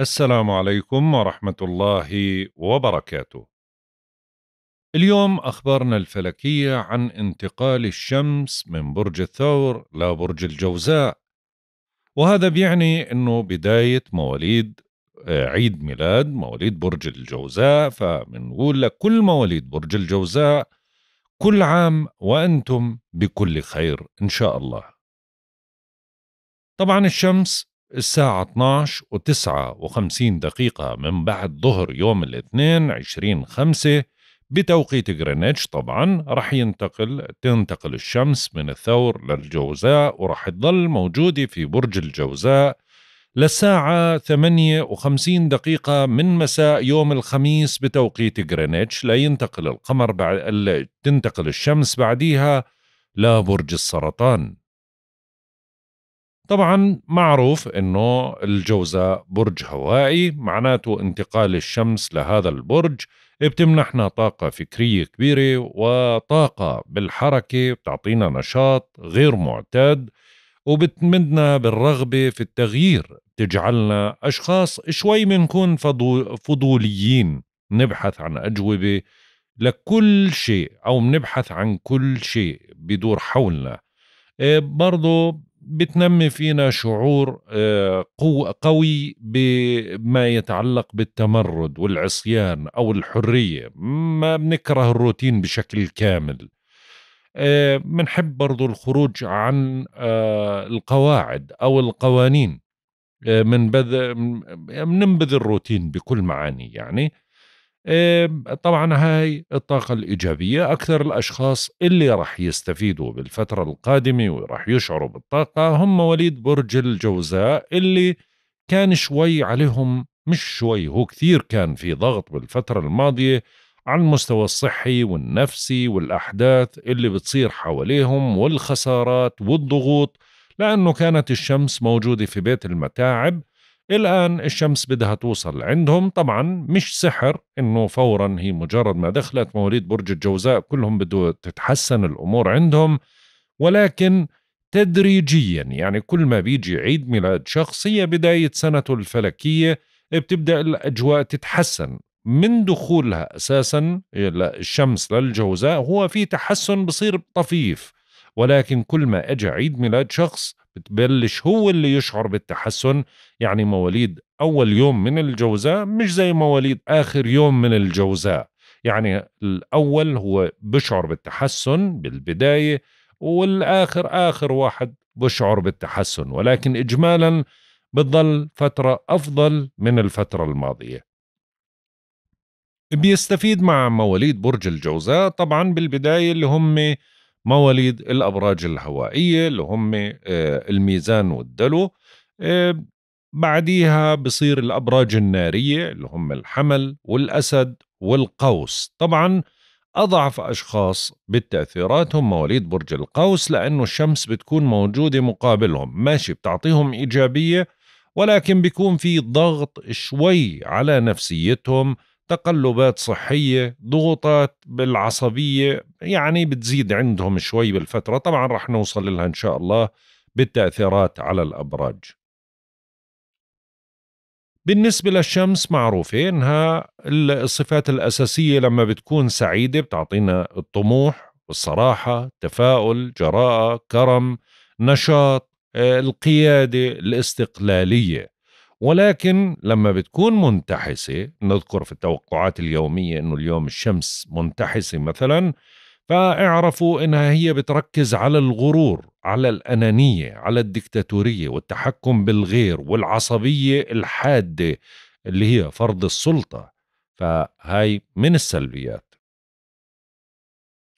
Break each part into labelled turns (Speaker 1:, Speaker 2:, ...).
Speaker 1: السلام عليكم ورحمة الله وبركاته. اليوم أخبارنا الفلكية عن انتقال الشمس من برج الثور لبرج الجوزاء، وهذا بيعني إنه بداية مواليد آه، عيد ميلاد مواليد برج الجوزاء، فبنقول لكل مواليد برج الجوزاء كل عام وأنتم بكل خير إن شاء الله. طبعا الشمس الساعة 12 و59 دقيقة من بعد ظهر يوم الاثنين 20 خمسة بتوقيت غرينتش طبعا رح ينتقل تنتقل الشمس من الثور للجوزاء ورح تظل موجودة في برج الجوزاء للساعة 58 دقيقة من مساء يوم الخميس بتوقيت غرينتش لينتقل القمر بعد تنتقل الشمس بعديها لبرج السرطان طبعا معروف انه الجوزاء برج هوائي معناته انتقال الشمس لهذا البرج بتمنحنا طاقة فكرية كبيرة وطاقة بالحركة بتعطينا نشاط غير معتاد وبتمدنا بالرغبة في التغيير بتجعلنا أشخاص شوي منكون فضوليين نبحث عن أجوبة لكل شيء أو بنبحث عن كل شيء بدور حولنا إيه، برضو بتنمي فينا شعور آه، قوي بما يتعلق بالتمرد والعصيان أو الحرية ما بنكره الروتين بشكل كامل بنحب آه، برضو الخروج عن آه، القواعد أو القوانين من بذ... بننبذ الروتين بكل معاني يعني طبعا هاي الطاقة الإيجابية أكثر الأشخاص اللي رح يستفيدوا بالفترة القادمة ورح يشعروا بالطاقة هم وليد برج الجوزاء اللي كان شوي عليهم مش شوي هو كثير كان في ضغط بالفترة الماضية على المستوى الصحي والنفسي والأحداث اللي بتصير حواليهم والخسارات والضغوط لأنه كانت الشمس موجودة في بيت المتاعب الآن الشمس بدها توصل عندهم طبعا مش سحر إنه فورا هي مجرد ما دخلت مواليد برج الجوزاء كلهم بده تتحسن الأمور عندهم ولكن تدريجيا يعني كل ما بيجي عيد ميلاد شخص هي بداية سنته الفلكية بتبدأ الأجواء تتحسن من دخولها أساسا الشمس للجوزاء هو في تحسن بصير طفيف ولكن كل ما أجى عيد ميلاد شخص بتبلش هو اللي يشعر بالتحسن يعني مواليد أول يوم من الجوزاء مش زي مواليد آخر يوم من الجوزاء يعني الأول هو بشعر بالتحسن بالبداية والآخر آخر واحد بشعر بالتحسن ولكن إجمالا بتضل فترة أفضل من الفترة الماضية بيستفيد مع مواليد برج الجوزاء طبعا بالبداية اللي هم مواليد الأبراج الهوائية اللي هم آه، الميزان والدلو آه، بعديها بصير الأبراج النارية اللي هم الحمل والأسد والقوس طبعا أضعف أشخاص بالتأثيرات هم مواليد برج القوس لأنه الشمس بتكون موجودة مقابلهم ماشي بتعطيهم إيجابية ولكن بيكون في ضغط شوي على نفسيتهم تقلبات صحية ضغوطات بالعصبية يعني بتزيد عندهم شوي بالفترة طبعا رح نوصل لها إن شاء الله بالتأثيرات على الأبراج بالنسبة للشمس معروفة إنها الصفات الأساسية لما بتكون سعيدة بتعطينا الطموح الصراحة تفاؤل جراءة كرم نشاط آه، القيادة الاستقلالية ولكن لما بتكون منتحسة نذكر في التوقعات اليومية أنه اليوم الشمس منتحسة مثلا فاعرفوا أنها هي بتركز على الغرور على الأنانية على الدكتاتورية والتحكم بالغير والعصبية الحادة اللي هي فرض السلطة فهاي من السلبيات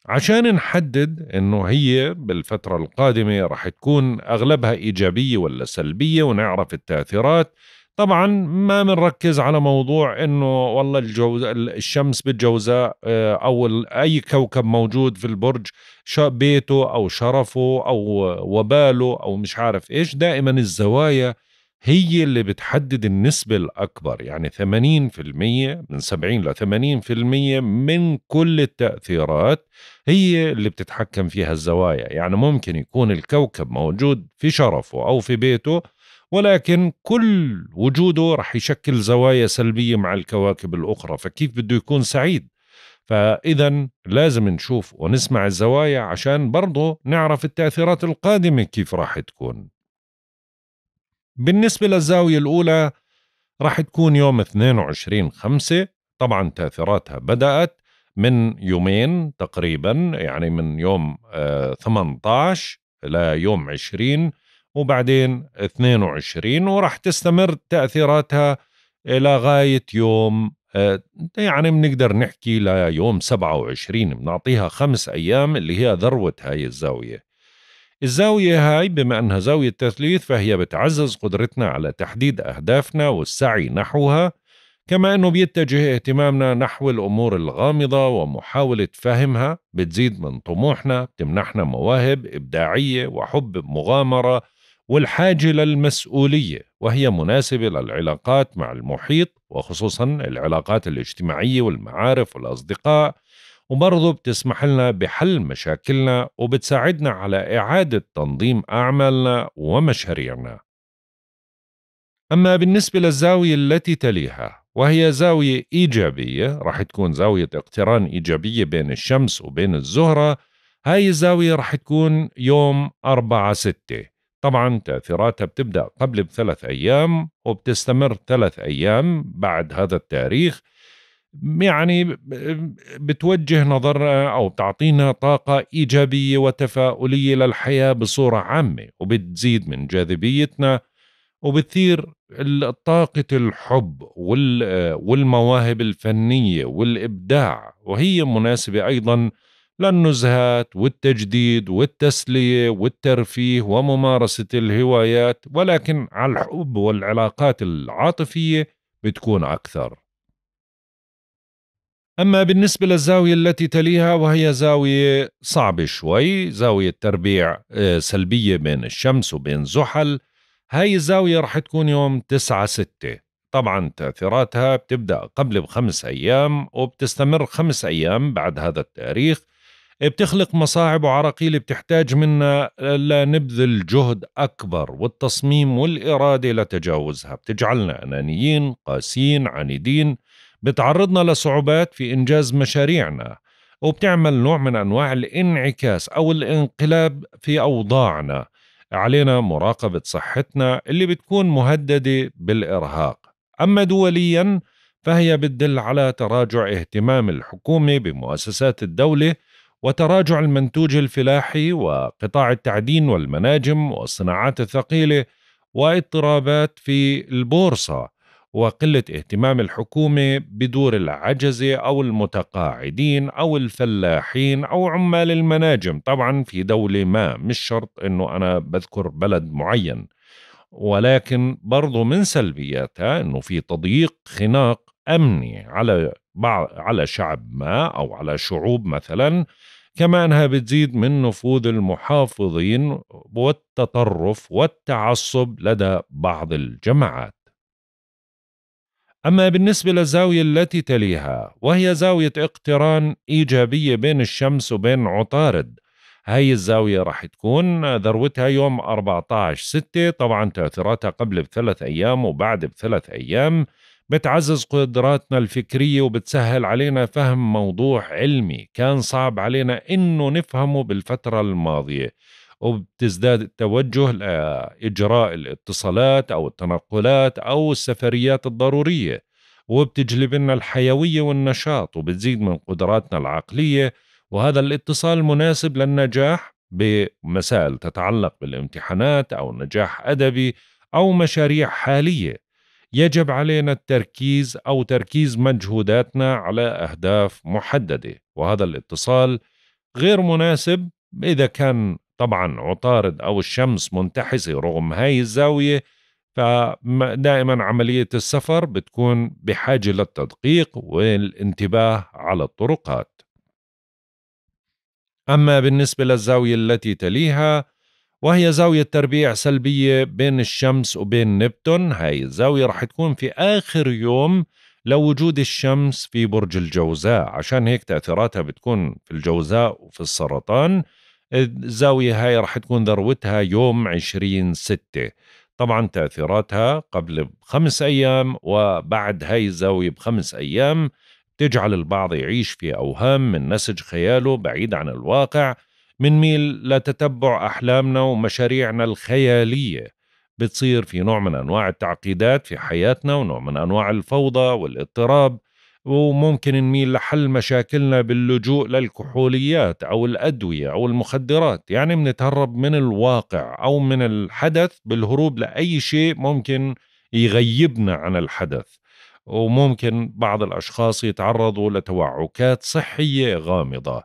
Speaker 1: عشان نحدد انه هي بالفترة القادمة رح تكون اغلبها ايجابية ولا سلبية ونعرف التاثيرات طبعا ما بنركز على موضوع انه والله الجوز الشمس بالجوزاء آه، او اي كوكب موجود في البرج بيته او شرفه او وباله او مش عارف ايش دائما الزوايا هي اللي بتحدد النسبة الأكبر يعني 80% من 70 ل 80% من كل التأثيرات هي اللي بتتحكم فيها الزوايا يعني ممكن يكون الكوكب موجود في شرفه أو في بيته ولكن كل وجوده رح يشكل زوايا سلبية مع الكواكب الأخرى فكيف بده يكون سعيد فإذا لازم نشوف ونسمع الزوايا عشان برضه نعرف التأثيرات القادمة كيف راح تكون بالنسبة للزاوية الأولى راح تكون يوم 22 خمسة طبعا تأثيراتها بدأت من يومين تقريبا يعني من يوم 18 ليوم 20 وبعدين 22 وراح تستمر تأثيراتها إلى غاية يوم آه، يعني بنقدر نحكي ليوم 27 بنعطيها خمس أيام اللي هي ذروة هاي الزاوية الزاوية هاي بما أنها زاوية تثليث فهي بتعزز قدرتنا على تحديد أهدافنا والسعي نحوها كما أنه بيتجه اهتمامنا نحو الأمور الغامضة ومحاولة فهمها بتزيد من طموحنا بتمنحنا مواهب إبداعية وحب مغامرة والحاجة للمسؤولية وهي مناسبة للعلاقات مع المحيط وخصوصا العلاقات الاجتماعية والمعارف والأصدقاء وبرضه بتسمح لنا بحل مشاكلنا وبتساعدنا على إعادة تنظيم أعمالنا ومشاريعنا أما بالنسبة للزاوية التي تليها وهي زاوية إيجابية رح تكون زاوية اقتران إيجابية بين الشمس وبين الزهرة هاي الزاوية رح تكون يوم 4 6 طبعا تأثيراتها بتبدأ قبل بثلاث أيام وبتستمر ثلاث أيام بعد هذا التاريخ يعني بتوجه نظرنا أو بتعطينا طاقة إيجابية وتفاؤلية للحياة بصورة عامة وبتزيد من جاذبيتنا وبتثير طاقة الحب والمواهب الفنية والإبداع وهي مناسبة أيضا للنزهات والتجديد والتسليه والترفيه وممارسه الهوايات ولكن على الحب والعلاقات العاطفيه بتكون اكثر أما بالنسبة للزاوية التي تليها وهي زاوية صعبة شوي زاوية تربيع آه، سلبية بين الشمس وبين زحل هاي الزاوية رح تكون يوم 9 6 طبعا تأثيراتها بتبدأ قبل بخمس أيام وبتستمر خمس أيام بعد هذا التاريخ بتخلق مصاعب وعراقيل بتحتاج منا لنبذل جهد أكبر والتصميم والإرادة لتجاوزها بتجعلنا أنانيين قاسيين عنيدين بتعرضنا لصعوبات في إنجاز مشاريعنا وبتعمل نوع من أنواع الانعكاس أو الانقلاب في أوضاعنا علينا مراقبة صحتنا اللي بتكون مهددة بالإرهاق أما دولياً فهي بتدل على تراجع اهتمام الحكومة بمؤسسات الدولة وتراجع المنتوج الفلاحي وقطاع التعدين والمناجم والصناعات الثقيله واضطرابات في البورصه وقله اهتمام الحكومه بدور العجزه او المتقاعدين او الفلاحين او عمال المناجم طبعا في دوله ما مش شرط انه انا بذكر بلد معين ولكن برضو من سلبياتها انه في تضييق خناق امني على بعض على شعب ما او على شعوب مثلا كما أنها بتزيد من نفوذ المحافظين والتطرف والتعصب لدى بعض الجماعات أما بالنسبة للزاوية التي تليها وهي زاوية اقتران إيجابية بين الشمس وبين عطارد هاي الزاوية راح تكون ذروتها يوم 14 6 طبعا تأثيراتها قبل بثلاث أيام وبعد بثلاث أيام بتعزز قدراتنا الفكرية وبتسهل علينا فهم موضوع علمي كان صعب علينا إنه نفهمه بالفترة الماضية وبتزداد التوجه لإجراء الاتصالات أو التنقلات أو السفريات الضرورية وبتجلب لنا الحيوية والنشاط وبتزيد من قدراتنا العقلية وهذا الاتصال مناسب للنجاح بمسائل تتعلق بالامتحانات أو نجاح أدبي أو مشاريع حالية يجب علينا التركيز او تركيز مجهوداتنا على اهداف محدده وهذا الاتصال غير مناسب اذا كان طبعا عطارد او الشمس منتحسه رغم هاي الزاويه فدائما عمليه السفر بتكون بحاجه للتدقيق والانتباه على الطرقات اما بالنسبه للزاويه التي تليها وهي زاوية تربيع سلبية بين الشمس وبين نبتون هاي الزاوية رح تكون في آخر يوم لوجود لو الشمس في برج الجوزاء عشان هيك تأثيراتها بتكون في الجوزاء وفي السرطان الزاوية هاي رح تكون ذروتها يوم عشرين ستة طبعا تأثيراتها قبل بخمس أيام وبعد هاي الزاوية بخمس أيام تجعل البعض يعيش في أوهام من نسج خياله بعيد عن الواقع منميل لتتبع أحلامنا ومشاريعنا الخيالية بتصير في نوع من أنواع التعقيدات في حياتنا ونوع من أنواع الفوضى والاضطراب وممكن نميل لحل مشاكلنا باللجوء للكحوليات أو الأدوية أو المخدرات يعني منتهرب من الواقع أو من الحدث بالهروب لأي شيء ممكن يغيبنا عن الحدث وممكن بعض الأشخاص يتعرضوا لتوعكات صحية غامضة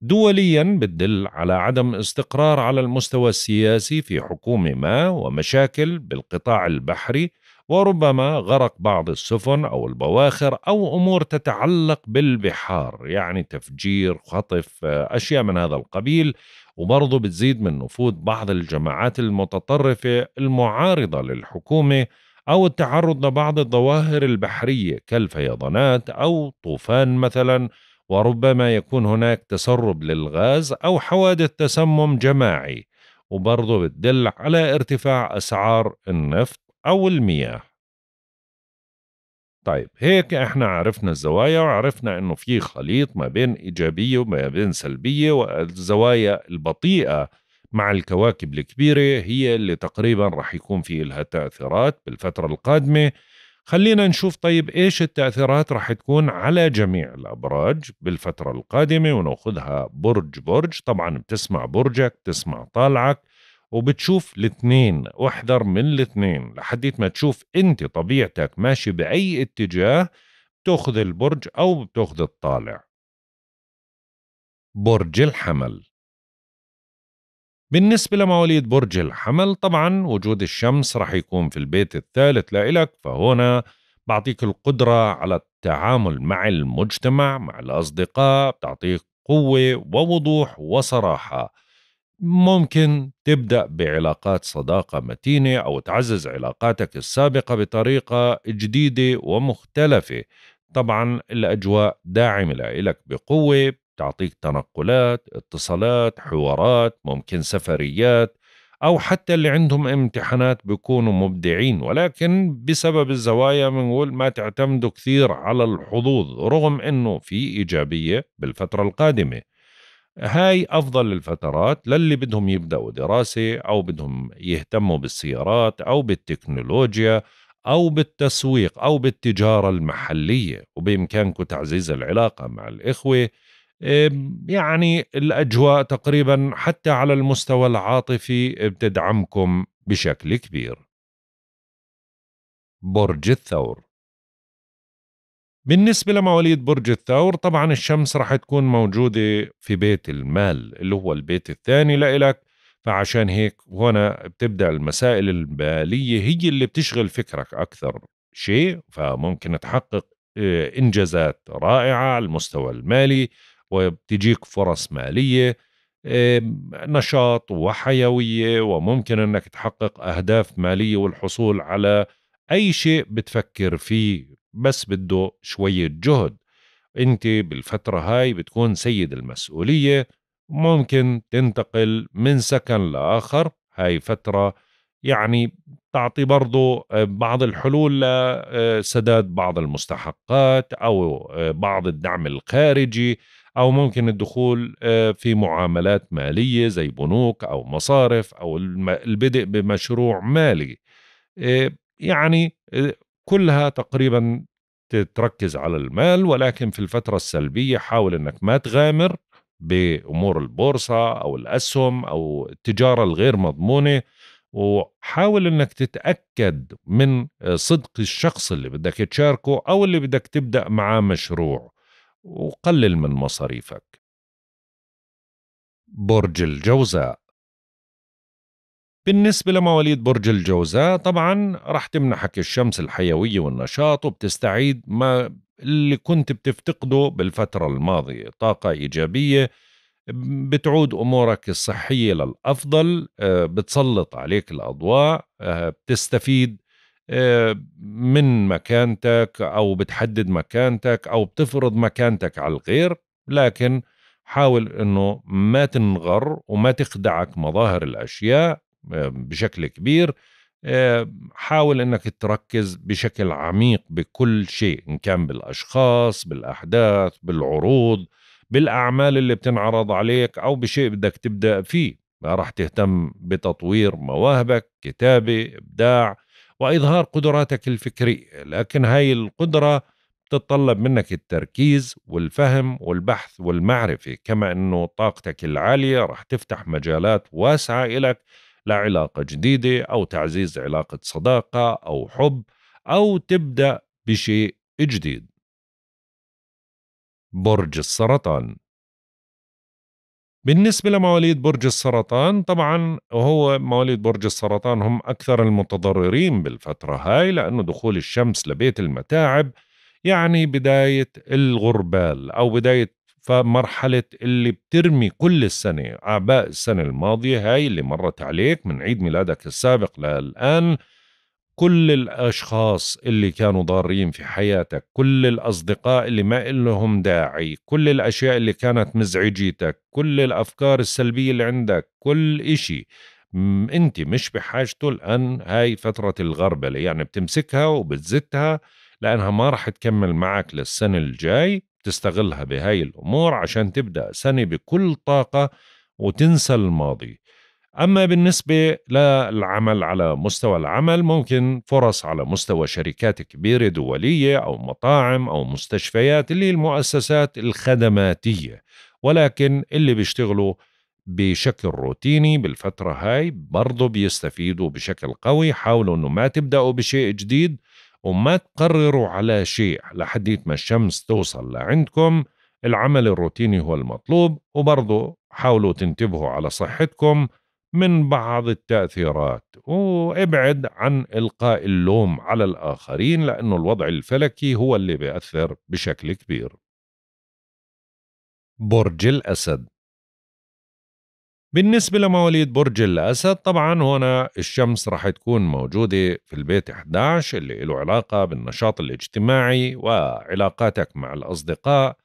Speaker 1: دوليا بتدل على عدم استقرار على المستوى السياسي في حكومة ما ومشاكل بالقطاع البحري وربما غرق بعض السفن أو البواخر أو أمور تتعلق بالبحار يعني تفجير خطف أشياء من هذا القبيل وبرضه بتزيد من نفوذ بعض الجماعات المتطرفة المعارضة للحكومة أو التعرض لبعض الظواهر البحرية كالفيضانات أو طوفان مثلا وربما يكون هناك تسرب للغاز أو حوادث تسمم جماعي وبرضه بتدل على ارتفاع أسعار النفط أو المياه طيب هيك احنا عرفنا الزوايا وعرفنا انه في خليط ما بين ايجابيه وما بين سلبيه والزوايا البطيئه مع الكواكب الكبيره هي اللي تقريبا رح يكون في لها تاثيرات بالفتره القادمه خلينا نشوف طيب ايش التاثيرات راح تكون على جميع الابراج بالفتره القادمه وناخذها برج برج طبعا بتسمع برجك بتسمع طالعك وبتشوف الاثنين واحذر من الاثنين لحد ما تشوف انت طبيعتك ماشي باي اتجاه بتاخذ البرج او بتاخذ الطالع برج الحمل بالنسبة لمواليد برج الحمل طبعا وجود الشمس رح يكون في البيت الثالث لإلك فهنا بعطيك القدرة على التعامل مع المجتمع مع الأصدقاء بتعطيك قوة ووضوح وصراحة ممكن تبدأ بعلاقات صداقة متينة أو تعزز علاقاتك السابقة بطريقة جديدة ومختلفة طبعا الأجواء داعمة لك بقوة تعطيك تنقلات اتصالات حوارات ممكن سفريات أو حتى اللي عندهم امتحانات بيكونوا مبدعين ولكن بسبب الزوايا بنقول ما تعتمدوا كثير على الحظوظ رغم أنه في إيجابية بالفترة القادمة هاي أفضل الفترات للي بدهم يبدأوا دراسة أو بدهم يهتموا بالسيارات أو بالتكنولوجيا أو بالتسويق أو بالتجارة المحلية وبإمكانكم تعزيز العلاقة مع الإخوة يعني الاجواء تقريبا حتى على المستوى العاطفي بتدعمكم بشكل كبير. برج الثور بالنسبة لمواليد برج الثور طبعا الشمس رح تكون موجودة في بيت المال اللي هو البيت الثاني لإلك فعشان هيك هنا بتبدأ المسائل المالية هي اللي بتشغل فكرك أكثر شيء فممكن تحقق آه، إنجازات رائعة على المستوى المالي وبتجيك فرص ماليه نشاط وحيويه وممكن انك تحقق اهداف ماليه والحصول على اي شيء بتفكر فيه بس بده شويه جهد انت بالفتره هاي بتكون سيد المسؤوليه ممكن تنتقل من سكن لاخر هاي فتره يعني تعطي برضو آه، بعض الحلول لسداد آه، بعض المستحقات او آه، بعض الدعم الخارجي أو ممكن الدخول آه، في معاملات مالية زي بنوك أو مصارف أو البدء بمشروع مالي آه، يعني آه، كلها تقريبا تتركز على المال ولكن في الفترة السلبية حاول أنك ما تغامر بأمور البورصة أو الأسهم أو التجارة الغير مضمونة وحاول انك تتاكد من صدق الشخص اللي بدك تشاركه او اللي بدك تبدا معاه مشروع وقلل من مصاريفك برج الجوزاء بالنسبة لمواليد برج الجوزاء طبعا رح تمنحك الشمس الحيوية والنشاط وبتستعيد ما اللي كنت بتفتقده بالفترة الماضية طاقة إيجابية بتعود أمورك الصحية للأفضل آه، بتسلط عليك الأضواء آه، بتستفيد آه، من مكانتك او بتحدد مكانتك او بتفرض مكانتك على الغير لكن حاول انه ما تنغر وما تخدعك مظاهر الاشياء آه، بشكل كبير آه، حاول انك تركز بشكل عميق بكل شيء ان كان بالاشخاص بالاحداث بالعروض بالاعمال اللي بتنعرض عليك او بشيء بدك تبدا فيه راح تهتم بتطوير مواهبك كتابه ابداع واظهار قدراتك الفكريه لكن هاي القدره بتتطلب منك التركيز والفهم والبحث والمعرفه كما انه طاقتك العاليه رح تفتح مجالات واسعه لك لعلاقه جديده او تعزيز علاقه صداقه او حب او تبدا بشيء جديد برج السرطان بالنسبة لمواليد برج السرطان طبعا هو مواليد برج السرطان هم أكثر المتضررين بالفترة هاي لأنه دخول الشمس لبيت المتاعب يعني بداية الغربال أو بداية فمرحلة اللي بترمي كل السنة أعباء السنة الماضية هاي اللي مرت عليك من عيد ميلادك السابق للآن كل الاشخاص اللي كانوا ضارين في حياتك كل الاصدقاء اللي ما لهم داعي كل الاشياء اللي كانت مزعجيتك كل الافكار السلبيه اللي عندك كل إشي انت مش بحاجته لان هاي فتره الغربله يعني بتمسكها وبتزتها لانها ما راح تكمل معك للسنه الجاي تستغلها بهاي الامور عشان تبدا سنه بكل طاقه وتنسى الماضي أما بالنسبة للعمل على مستوى العمل ممكن فرص على مستوى شركات كبيرة دولية أو مطاعم أو مستشفيات اللي المؤسسات الخدماتية ولكن اللي بيشتغلوا بشكل روتيني بالفترة هاي برضو بيستفيدوا بشكل قوي حاولوا أنه ما تبدأوا بشيء جديد وما تقرروا على شيء لحديت ما الشمس توصل لعندكم العمل الروتيني هو المطلوب وبرضو حاولوا تنتبهوا على صحتكم من بعض التأثيرات وابعد عن إلقاء اللوم على الآخرين لأنه الوضع الفلكي هو اللي بيأثر بشكل كبير برج الأسد بالنسبة لمواليد برج الأسد طبعا هنا الشمس رح تكون موجودة في البيت 11 اللي له علاقة بالنشاط الاجتماعي وعلاقاتك مع الأصدقاء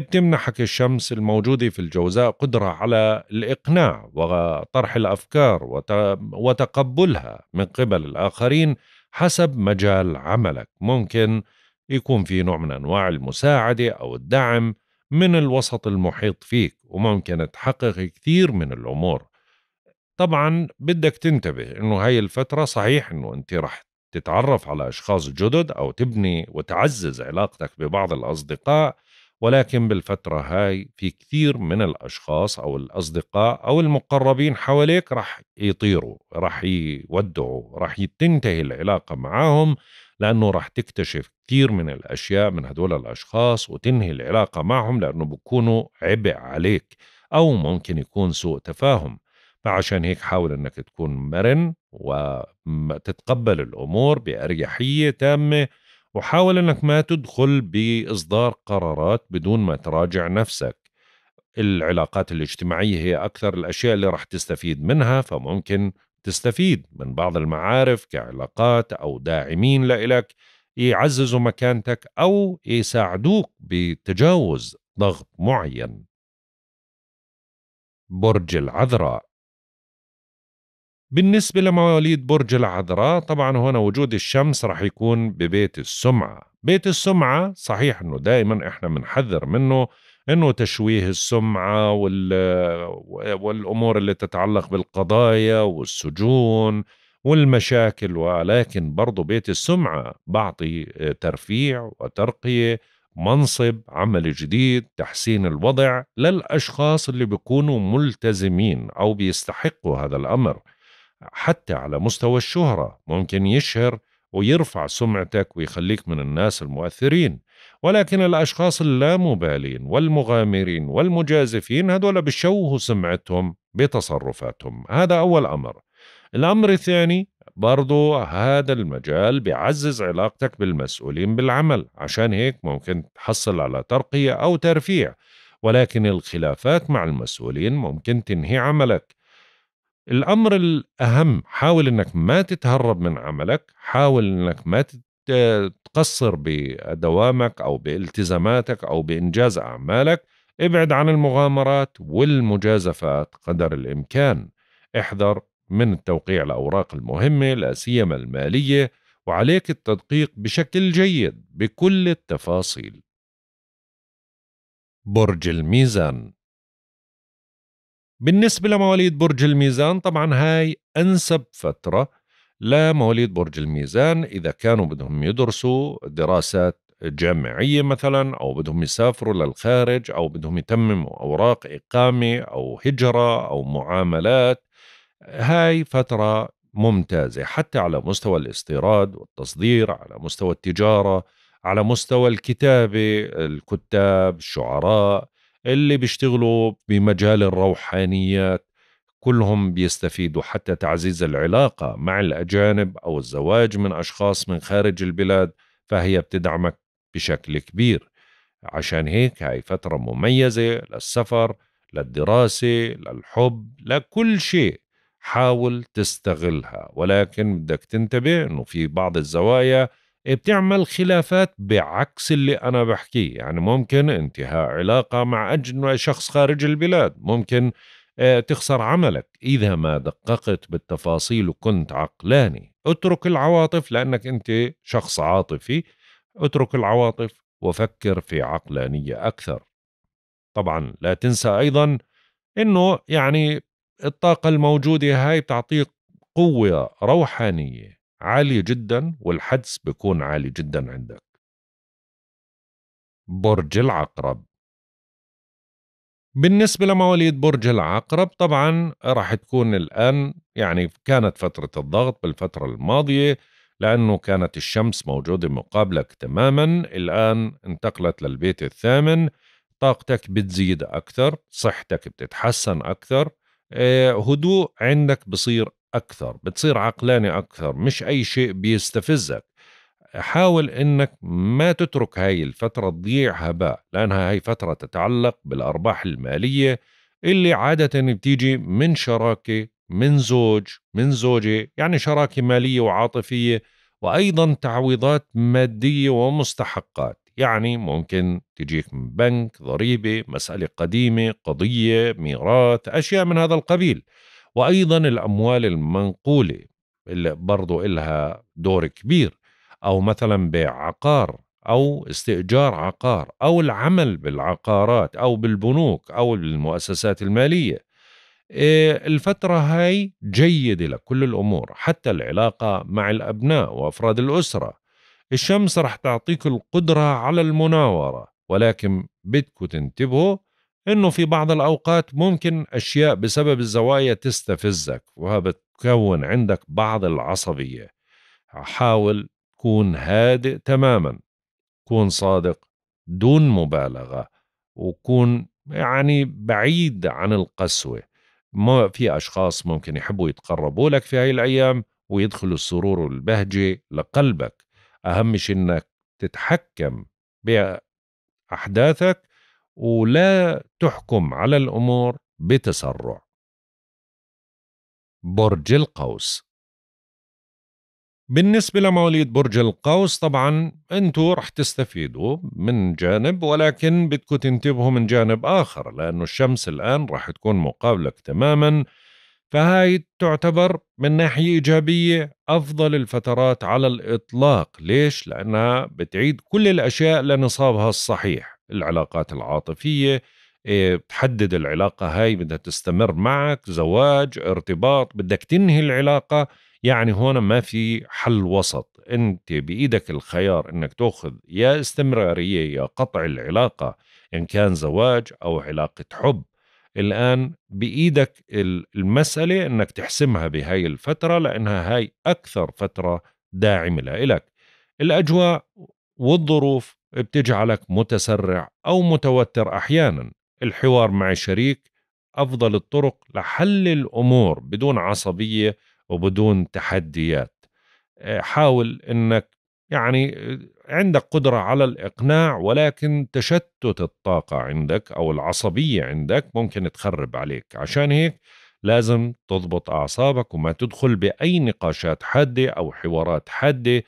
Speaker 1: بتمنحك الشمس الموجودة في الجوزاء قدرة على الإقناع وطرح الأفكار وتقبلها من قبل الآخرين حسب مجال عملك ممكن يكون في نوع من أنواع المساعدة أو الدعم من الوسط المحيط فيك وممكن تحقق كثير من الأمور طبعا بدك تنتبه انه هاي الفترة صحيح انه انت رح تتعرف على اشخاص جدد او تبني وتعزز علاقتك ببعض الاصدقاء ولكن بالفترة هاي في كثير من الأشخاص أو الأصدقاء أو المقربين حواليك رح يطيروا رح يودعوا رح تنتهي العلاقة معاهم لأنه رح تكتشف كثير من الأشياء من هدول الأشخاص وتنهي العلاقة معهم لأنه بكونوا عبء عليك أو ممكن يكون سوء تفاهم فعشان هيك حاول أنك تكون مرن وتتقبل الأمور بأريحية تامة وحاول انك ما تدخل باصدار قرارات بدون ما تراجع نفسك العلاقات الاجتماعيه هي اكثر الاشياء اللي راح تستفيد منها فممكن تستفيد من بعض المعارف كعلاقات او داعمين لإلك يعززوا مكانتك او يساعدوك بتجاوز ضغط معين برج العذراء بالنسبة لمواليد برج العذراء طبعا هنا وجود الشمس راح يكون ببيت السمعة بيت السمعة صحيح انه دائما احنا بنحذر منه انه تشويه السمعة وال... والامور اللي تتعلق بالقضايا والسجون والمشاكل ولكن برضو بيت السمعة بعطي آه، ترفيع وترقية منصب عمل جديد تحسين الوضع للأشخاص اللي بيكونوا ملتزمين أو بيستحقوا هذا الأمر حتى على مستوى الشهرة ممكن يشهر ويرفع سمعتك ويخليك من الناس المؤثرين ولكن الأشخاص اللامبالين والمغامرين والمجازفين هذول بيشوهوا سمعتهم بتصرفاتهم هذا أول أمر الأمر الثاني برضو هذا المجال بيعزز علاقتك بالمسؤولين بالعمل عشان هيك ممكن تحصل على ترقية أو ترفيع ولكن الخلافات مع المسؤولين ممكن تنهي عملك الامر الاهم حاول انك ما تتهرب من عملك حاول انك ما تقصر بدوامك او بالتزاماتك او بانجاز اعمالك ابعد عن المغامرات والمجازفات قدر الامكان احذر من التوقيع الاوراق المهمه لا سيما الماليه وعليك التدقيق بشكل جيد بكل التفاصيل برج الميزان بالنسبة لمواليد برج الميزان طبعا هاي أنسب فترة لمواليد برج الميزان إذا كانوا بدهم يدرسوا دراسات جامعية مثلا أو بدهم يسافروا للخارج أو بدهم يتمموا أوراق إقامة أو هجرة أو معاملات هاي فترة ممتازة حتى على مستوى الاستيراد والتصدير على مستوى التجارة على مستوى الكتابة الكتاب الشعراء اللي بيشتغلوا بمجال الروحانيات كلهم بيستفيدوا حتى تعزيز العلاقة مع الأجانب أو الزواج من أشخاص من خارج البلاد فهي بتدعمك بشكل كبير عشان هيك هاي فترة مميزة للسفر للدراسة للحب لكل شيء حاول تستغلها ولكن بدك تنتبه أنه في بعض الزوايا بتعمل خلافات بعكس اللي أنا بحكيه يعني ممكن انتهاء علاقة مع أجن شخص خارج البلاد ممكن آه، تخسر عملك إذا ما دققت بالتفاصيل وكنت عقلاني اترك العواطف لأنك أنت شخص عاطفي اترك العواطف وفكر في عقلانية أكثر طبعا لا تنسى أيضا أنه يعني الطاقة الموجودة هاي بتعطيك قوة روحانية عالية جدا والحدس بيكون عالي جدا عندك برج العقرب بالنسبة لمواليد برج العقرب طبعا راح تكون الآن يعني كانت فترة الضغط بالفترة الماضية لأنه كانت الشمس موجودة مقابلك تماما الآن انتقلت للبيت الثامن طاقتك بتزيد أكثر صحتك بتتحسن أكثر آه، هدوء عندك بصير أكثر بتصير عقلاني أكثر مش أي شيء بيستفزك حاول انك ما تترك هاي الفترة تضيع هباء لانها هاي فترة تتعلق بالارباح المالية اللي عادة بتيجي من شراكة من زوج من زوجة يعني شراكة مالية وعاطفية وايضا تعويضات مادية ومستحقات يعني ممكن تجيك من بنك ضريبة مسألة قديمة قضية ميراث أشياء من هذا القبيل وأيضا الأموال المنقولة اللي برضو إلها دور كبير أو مثلا بيع عقار أو استئجار عقار أو العمل بالعقارات أو بالبنوك أو بالمؤسسات المالية آه، الفترة هاي جيدة لكل الأمور حتى العلاقة مع الأبناء وأفراد الأسرة الشمس رح تعطيك القدرة على المناورة ولكن بدكم تنتبهوا انه في بعض الاوقات ممكن اشياء بسبب الزوايا تستفزك بتكون عندك بعض العصبيه حاول كون هادئ تماما كون صادق دون مبالغه وكون يعني بعيد عن القسوه ما في اشخاص ممكن يحبوا يتقربوا لك في هاي الايام ويدخلوا السرور والبهجه لقلبك اهم شيء انك تتحكم باحداثك ولا تحكم على الأمور بتسرع برج القوس بالنسبة لمواليد برج القوس طبعا انتوا رح تستفيدوا من جانب ولكن بدكم تنتبهوا من جانب آخر لأنه الشمس الآن رح تكون مقابلك تماما فهاي تعتبر من ناحية إيجابية أفضل الفترات على الإطلاق ليش؟ لأنها بتعيد كل الأشياء لنصابها الصحيح العلاقات العاطفيه آه، تحدد العلاقة هاي بدها تستمر معك زواج ارتباط بدك تنهي العلاقة يعني هون ما في حل وسط انت بإيدك الخيار انك تأخذ يا استمرارية يا قطع العلاقة ان كان زواج او علاقة حب الآن بإيدك المسألة انك تحسمها بهاي الفترة لانها هاي اكثر فترة داعمة لإلك الاجواء والظروف بتجعلك متسرع أو متوتر أحيانا الحوار مع شريك أفضل الطرق لحل الأمور بدون عصبية وبدون تحديات آه، حاول أنك يعني آه، عندك قدرة على الإقناع ولكن تشتت الطاقة عندك أو العصبية عندك ممكن تخرب عليك عشان هيك لازم تضبط أعصابك وما تدخل بأي نقاشات حادة أو حوارات حادة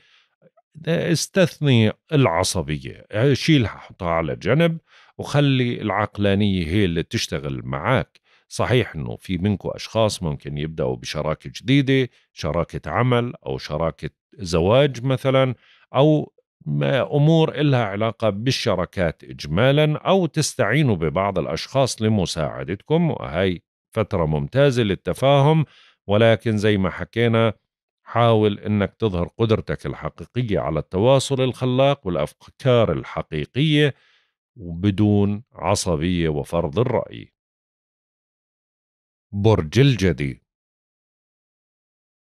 Speaker 1: استثني العصبية شيلها حطها على جنب وخلي العقلانية هي اللي تشتغل معك صحيح انه في منكم اشخاص ممكن يبداوا بشراكه جديده شراكه عمل او شراكه زواج مثلا او امور إلها علاقه بالشراكات اجمالا او تستعينوا ببعض الاشخاص لمساعدتكم وهي فتره ممتازه للتفاهم ولكن زي ما حكينا حاول أنك تظهر قدرتك الحقيقية على التواصل الخلاق والأفكار الحقيقية وبدون عصبية وفرض الرأي برج الجدي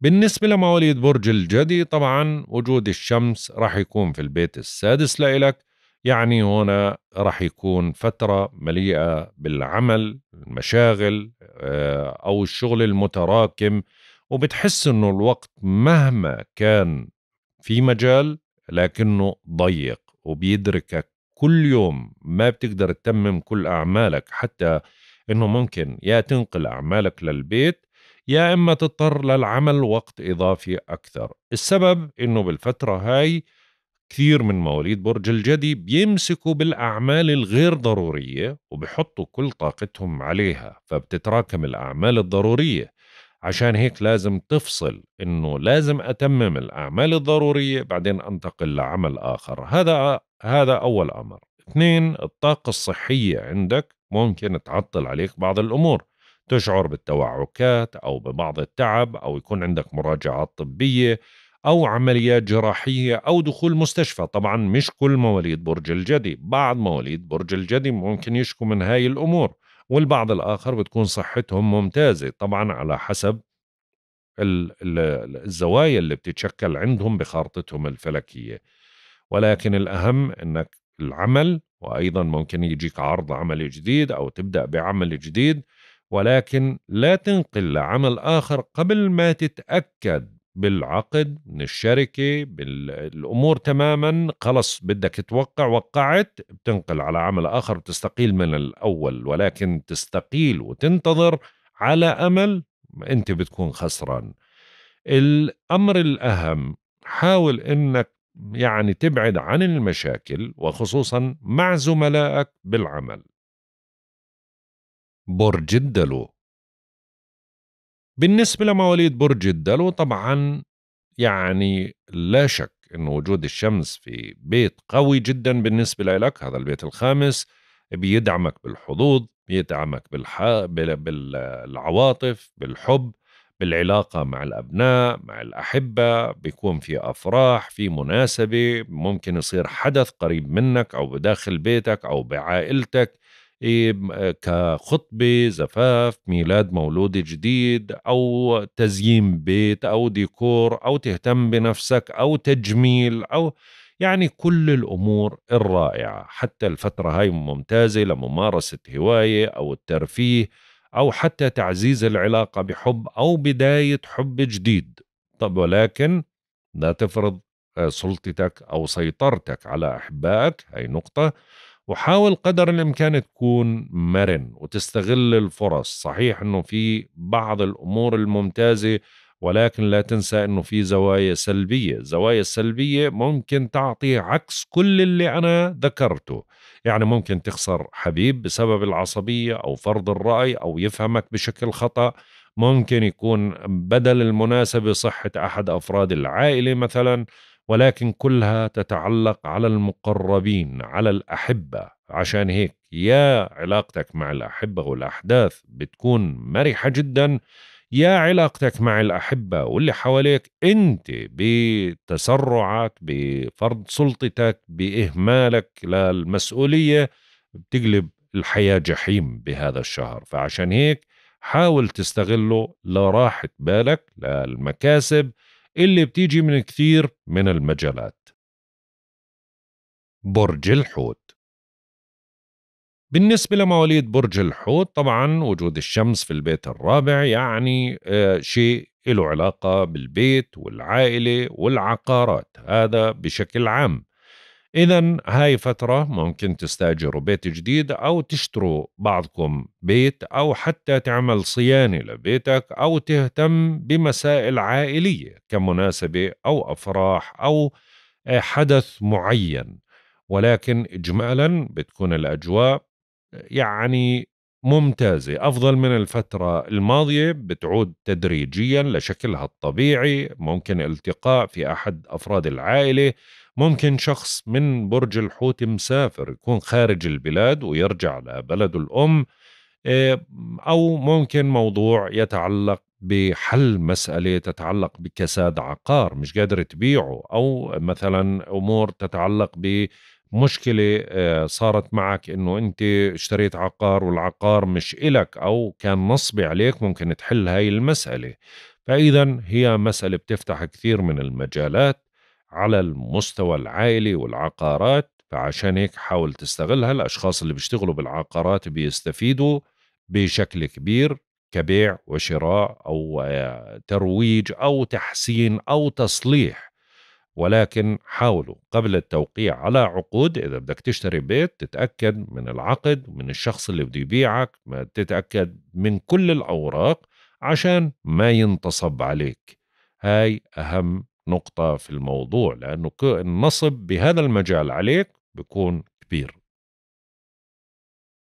Speaker 1: بالنسبة لمواليد برج الجدي طبعا وجود الشمس راح يكون في البيت السادس لإلك يعني هنا راح يكون فترة مليئة بالعمل المشاغل آه، أو الشغل المتراكم وبتحس انه الوقت مهما كان في مجال لكنه ضيق وبيدركك كل يوم ما بتقدر تتمم كل اعمالك حتى انه ممكن يا تنقل اعمالك للبيت يا اما تضطر للعمل وقت اضافي اكثر السبب انه بالفتره هاي كثير من مواليد برج الجدي بيمسكوا بالاعمال الغير ضروريه وبحطوا كل طاقتهم عليها فبتتراكم الاعمال الضروريه عشان هيك لازم تفصل انه لازم اتمم الاعمال الضروريه بعدين انتقل لعمل اخر هذا هذا اول امر اثنين الطاقه الصحيه عندك ممكن تعطل عليك بعض الامور تشعر بالتوعكات او ببعض التعب او يكون عندك مراجعات طبيه او عمليات جراحيه او دخول مستشفى طبعا مش كل مواليد برج الجدي بعض مواليد برج الجدي ممكن يشكو من هاي الامور والبعض الآخر بتكون صحتهم ممتازة طبعا على حسب الزوايا اللي بتتشكل عندهم بخارطتهم الفلكية ولكن الأهم أنك العمل وأيضا ممكن يجيك عرض عمل جديد أو تبدأ بعمل جديد ولكن لا تنقل لعمل آخر قبل ما تتأكد بالعقد من الشركة بالأمور تماما خلص بدك توقع وقعت بتنقل على عمل آخر وتستقيل من الأول ولكن تستقيل وتنتظر على أمل أنت بتكون خسران الأمر الأهم حاول أنك يعني تبعد عن المشاكل وخصوصا مع زملائك بالعمل برج الدلو بالنسبة لمواليد برج الدلو طبعا يعني لا شك أن وجود الشمس في بيت قوي جدا بالنسبة لك هذا البيت الخامس بيدعمك بالحظوظ بيدعمك بالح... بال... بالعواطف بالحب بالعلاقة مع الأبناء مع الأحبة بيكون في أفراح في مناسبة ممكن يصير حدث قريب منك أو بداخل بيتك أو بعائلتك إيه، آه، كخطبة زفاف ميلاد مولود جديد أو تزيين بيت أو ديكور أو تهتم بنفسك أو تجميل أو يعني كل الأمور الرائعة حتى الفترة هاي ممتازة لممارسة هواية أو الترفيه أو حتى تعزيز العلاقة بحب أو بداية حب جديد طب ولكن لا تفرض آه، سلطتك أو سيطرتك على أحبائك هاي نقطة وحاول قدر الامكان تكون مرن وتستغل الفرص صحيح انه في بعض الامور الممتازه ولكن لا تنسى انه في زوايا سلبيه الزوايا السلبيه ممكن تعطي عكس كل اللي انا ذكرته يعني ممكن تخسر حبيب بسبب العصبيه او فرض الراي او يفهمك بشكل خطا ممكن يكون بدل المناسبه صحه احد افراد العائله مثلا ولكن كلها تتعلق على المقربين على الأحبة عشان هيك يا علاقتك مع الأحبة والأحداث بتكون مرحة جدا يا علاقتك مع الأحبة واللي حواليك أنت بتسرعك بفرض سلطتك بإهمالك للمسؤولية بتقلب الحياة جحيم بهذا الشهر فعشان هيك حاول تستغله لراحة بالك للمكاسب اللي بتيجي من كثير من المجالات برج الحوت بالنسبة لمواليد برج الحوت طبعا وجود الشمس في البيت الرابع يعني آه، شيء له علاقة بالبيت والعائلة والعقارات هذا بشكل عام إذا هاي فترة ممكن تستأجروا بيت جديد أو تشتروا بعضكم بيت أو حتى تعمل صيانة لبيتك أو تهتم بمسائل عائلية كمناسبة أو أفراح أو آه، حدث معين ولكن إجمالا بتكون الأجواء يعني ممتازة أفضل من الفترة الماضية بتعود تدريجيا لشكلها الطبيعي ممكن التقاء في أحد أفراد العائلة ممكن شخص من برج الحوت مسافر يكون خارج البلاد ويرجع لبلده الأم آه، أو ممكن موضوع يتعلق بحل مسألة تتعلق بكساد عقار مش قادر تبيعه أو مثلا أمور تتعلق بمشكلة آه، صارت معك أنه أنت اشتريت عقار والعقار مش إلك أو كان نصبي عليك ممكن تحل هاي المسألة فإذا هي مسألة بتفتح كثير من المجالات على المستوى العائلي والعقارات فعشان هيك حاول تستغلها الأشخاص اللي بيشتغلوا بالعقارات بيستفيدوا بشكل كبير كبيع وشراء أو ترويج أو تحسين أو تصليح ولكن حاولوا قبل التوقيع على عقود إذا بدك تشتري بيت تتأكد من العقد من الشخص اللي بده يبيعك تتأكد من كل الأوراق عشان ما ينتصب عليك هاي أهم نقطة في الموضوع لأنه النصب بهذا المجال عليك بيكون كبير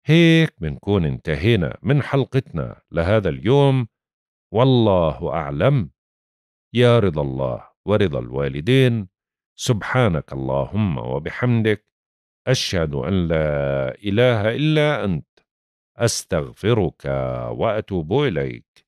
Speaker 1: هيك بنكون انتهينا من حلقتنا لهذا اليوم والله أعلم يا رضا الله ورضا الوالدين سبحانك اللهم وبحمدك أشهد أن لا إله إلا أنت أستغفرك وأتوب إليك